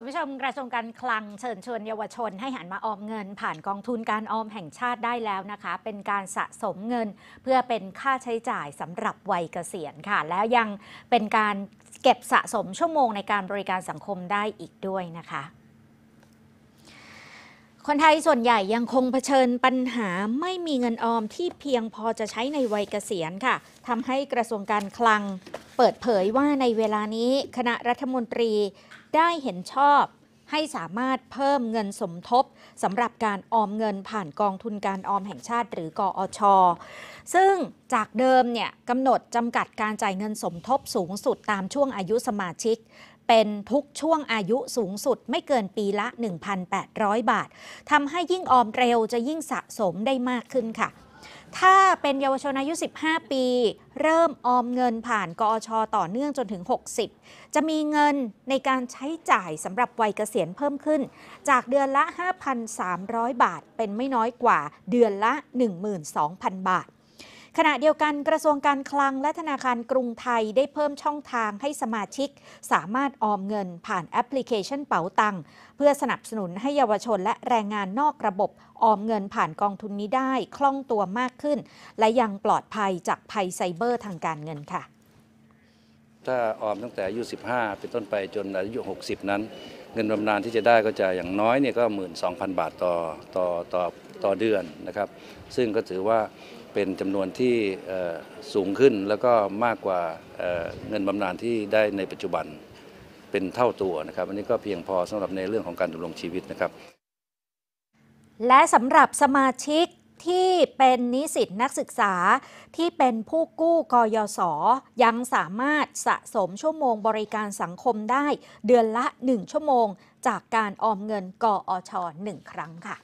ผู้ชมกระทรวงการคลังเชิญชวนเยาวชนให้หันมาออมเงิน ผ่านกองทุนการออมแห่งชาติได้แล้วนะคะ เป็นการสะสมเงินเพื่อเป็นค่าใช้จ่ายสำหรับวัยเกษียณค่ะ แล้วยังเป็นการเก็บสะสมชั่วโมงในการบริการสังคมได้อีกด้วยนะคะคนไทยส่วนใหญ่ยังคงเผชิญปัญหาไม่มีเงินออมที่เพียงพอจะใช้ในวัยเกษียณค่ะทำให้กระทรวงการคลังเปิดเผยว่าในเวลานี้คณะรัฐมนตรีได้เห็นชอบให้สามารถเพิ่มเงินสมทบสำหรับการออมเงินผ่านกองทุนการออมแห่งชาติหรือกออช ซึ่งจากเดิมเนี่ยกำหนดจำกัดการจ่ายเงินสมทบสูงสุดตามช่วงอายุสมาชิก เป็นทุกช่วงอายุสูงสุดไม่เกินปีละ 1,800 บาททำให้ยิ่งออมเร็วจะยิ่งสะสมได้มากขึ้นค่ะถ้าเป็นเยาวชนอายุ 15 ปี เริ่มออมเงินผ่านกอช ต่อเนื่องจนถึง 60 จะมีเงินในการใช้จ่ายสำหรับวัยเกษียณเพิ่มขึ้น จากเดือนละ 5,300 บาทเป็นไม่น้อยกว่าเดือนละ 12,000 บาทขณะเดียวกันกระทรวงการคลังและธนาคารกรุงไทยได้เพิ่มช่องทางให้สมาชิก สามารถออมเงินผ่านแอปพลิเคชันเป๋าตังเพื่อสนับสนุนให้เยาวชน และแรงงานนอกระบบ ออมเงินผ่านกองทุนนี้ได้คล่องตัวมากขึ้น และยังปลอดภัยจากภัยไซเบอร์ทางการเงินค่ะ ถ้าออมตั้งแต่อายุ 15 เป็นต้นไปจนอายุ60 นั้นงินบำนาญที่จะได้ก็จะอย่างน้อยเนี่ยก็หมื่นสองพันบาทต่อต่อต่อต่อเดือนนะครับซึ่งก็ถือว่าเป็นจำนวนที่สูงขึ้นแล้วก็มากกว่าเงินบำนาญที่ได้ในปัจจุบันเป็นเท่าตัวนะครับ อันนี้ก็เพียงพอสำหรับในเรื่องของการดำรงชีวิตนะครับ และสำหรับสมาชิกที่เป็นนิสิตนักศึกษา ที่เป็นผู้กู้กยศยังสามารถสะสมชั่วโมงบริการสังคมได้ เดือนละ 1 ชั่วโมงจากการออมเงินกอชหนึ่งครั้งค่ะ